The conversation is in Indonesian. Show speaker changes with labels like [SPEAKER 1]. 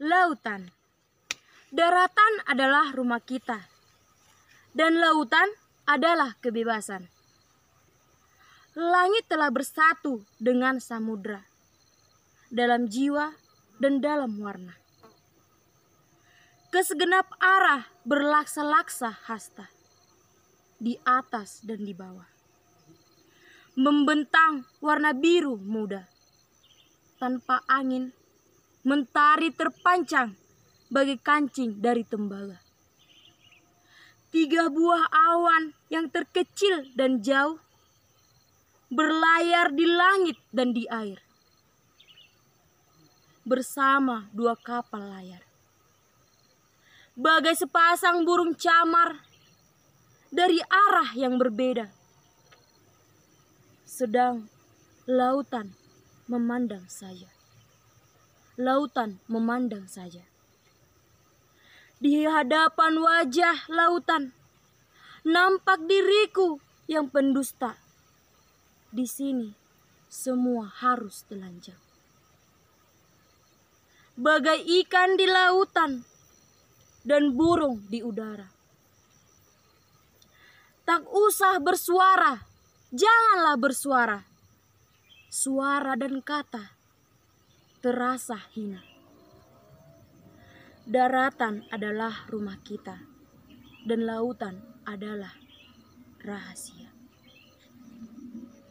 [SPEAKER 1] lautan. Daratan adalah rumah kita, dan lautan adalah kebebasan. Langit telah bersatu dengan samudra dalam jiwa dan dalam warna. Kesegenap arah berlaksa-laksa hasta di atas dan di bawah. Membentang warna biru muda tanpa angin Mentari terpancang bagai kancing dari tembaga. Tiga buah awan yang terkecil dan jauh berlayar di langit dan di air. Bersama dua kapal layar. Bagai sepasang burung camar dari arah yang berbeda. Sedang lautan memandang saya lautan memandang saja. Di hadapan wajah lautan, nampak diriku yang pendusta. Di sini semua harus telanjang. Bagai ikan di lautan dan burung di udara. Tak usah bersuara, janganlah bersuara. Suara dan kata terasa hina. Daratan adalah rumah kita, dan lautan adalah rahasia.